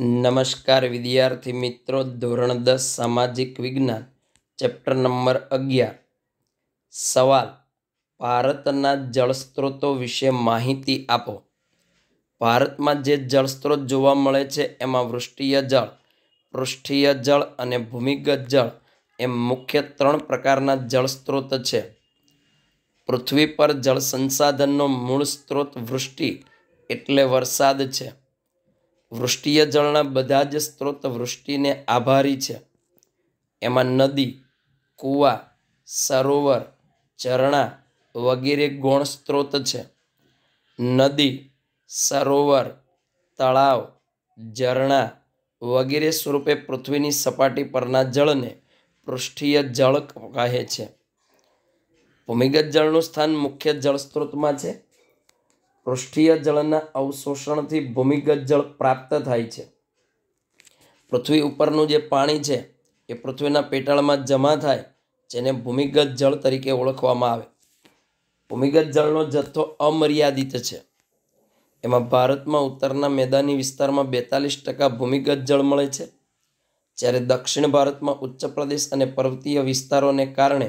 નમસ્કાર વિદ્યાર્થી મિત્રો ધોરણ દસ સામાજિક વિજ્ઞાન ચેપ્ટર નંબર અગિયાર સવાલ ભારતના જળસ્ત્રોતો વિશે માહિતી આપો ભારતમાં જે જળસ્ત્રોત જોવા મળે છે એમાં વૃષ્ટિય જળ પૃષ્ઠીય જળ અને ભૂમિગત જળ એમ મુખ્ય ત્રણ પ્રકારના જળસ્ત્રોત છે પૃથ્વી પર જળ સંસાધનનો મૂળ સ્ત્રોત વૃષ્ટિ એટલે વરસાદ છે વૃષ્ટિય જળના બધા જ સ્ત્રોત વૃષ્ટિને આભારી છે એમાં નદી કૂવા સરોવર ઝરણા વગેરે ગૌણ સ્ત્રોત છે નદી સરોવર તળાવ ઝરણા વગેરે સ્વરૂપે પૃથ્વીની સપાટી પરના જળને પૃષ્ઠીય જળ કહે છે ભૂમિગત જળનું સ્થાન મુખ્ય જળસ્ત્રોતમાં છે પૃષ્ઠીય જળના અવશોષણથી ભૂમિગત જળ પ્રાપ્ત થાય છે પૃથ્વી ઉપરનું જે પાણી છે એ પૃથ્વીના પેટાળમાં જમા થાય જેને ભૂમિગત જળ તરીકે ઓળખવામાં આવે ભૂમિગત જળનો જથ્થો અમર્યાદિત છે એમાં ભારતમાં ઉત્તરના મેદાની વિસ્તારમાં બેતાલીસ ટકા ભૂમિગત જળ મળે છે જ્યારે દક્ષિણ ભારતમાં ઉચ્ચ પ્રદેશ અને પર્વતીય વિસ્તારોને કારણે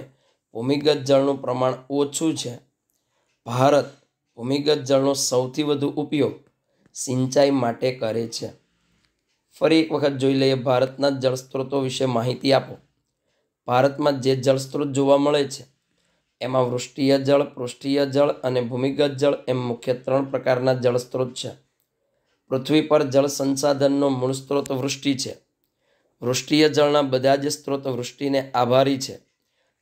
ભૂમિગત જળનું પ્રમાણ ઓછું છે ભારત ભૂમિગત જળનો સૌથી વધુ ઉપયોગ સિંચાઈ માટે કરે છે ફરી એક વખત જોઈ લઈએ ભારતના જળ સ્ત્રોતો વિશે માહિતી આપો ભારતમાં જે જળ સ્ત્રોત જોવા મળે છે એમાં વૃષ્ટિય જળ પૃષ્ઠીય જળ અને ભૂમિગત જળ એમ મુખ્ય ત્રણ પ્રકારના જળ સ્ત્રોત છે પૃથ્વી પર જળ સંસાધનનો મૂળ સ્ત્રોત વૃષ્ટિ છે વૃષ્ટિય જળના બધા જ સ્ત્રોત વૃષ્ટિને આભારી છે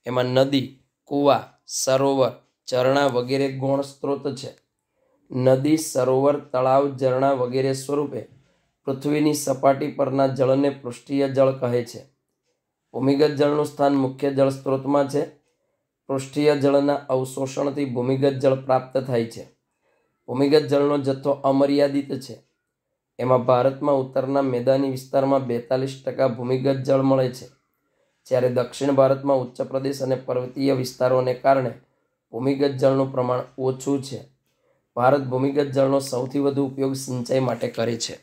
એમાં નદી કૂવા સરોવર ઝરણા વગેરે ગૌણ સ્ત્રોત છે નદી સરોવર તળાવ ઝરણા વગેરે સ્વરૂપે પૃથ્વીની સપાટી પરના જળને પૃષ્ઠીય જળ કહે છે ભૂમિગત જળનું સ્થાન મુખ્ય જળ સ્ત્રોતમાં છે પૃષ્ઠીય જળના અવશોષણથી ભૂમિગત જળ પ્રાપ્ત થાય છે ભૂમિગત જળનો જથ્થો અમર્યાદિત છે એમાં ભારતમાં ઉત્તરના મેદાની વિસ્તારમાં બેતાલીસ ટકા ભૂમિગત જળ મળે છે જ્યારે દક્ષિણ ભારતમાં ઉચ્ચ પ્રદેશ અને પર્વતીય વિસ્તારોને કારણે ભૂમિગત જળનું પ્રમાણ ઓછું છે ભારત ભૂમિગત જળનો સૌથી વધુ ઉપયોગ સિંચાઈ માટે કરે છે